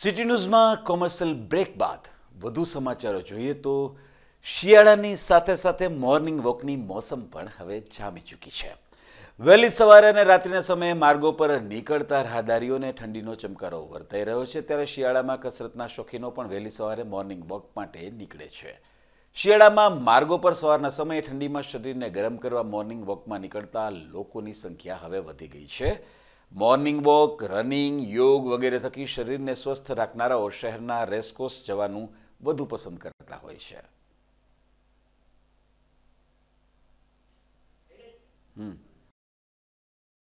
city ન્યૂઝમાં commercial break બાદ વધુ સમાચારો જોઈએ તો શિયાળાની સાથે સાથે મોર્નિંગ વોકની મોસમ પણ હવે જામી ચૂકી છે વહેલી સવારે અને રાત્રિના સમયે માર્ગો પર નીકળતા રાહદારીઓને ઠંડીનો ચમકારો વર્તાઈ રહ્યો છે ત્યારે શિયાળામાં કસરતના શોખીનો પણ વહેલી સવારે મોર્નિંગ વોક માટે નીકળે છે શિયાળામાં માર્ગો પર સવારના સમયે ઠંડીમાં શરીરને ગરમ કરવા મોર્નિંગ વોકમાં નીકળતા લોકોની સંખ્યા હવે વધી ગઈ છે મોર્નિંગ વોક રનિંગ યોગ વગેરે થકી શરીરને સ્વસ્થ રાખનારાઓ શહેરના રેસકોર્સ જવાનું વધુ પસંદ કરતા હોય છે હમ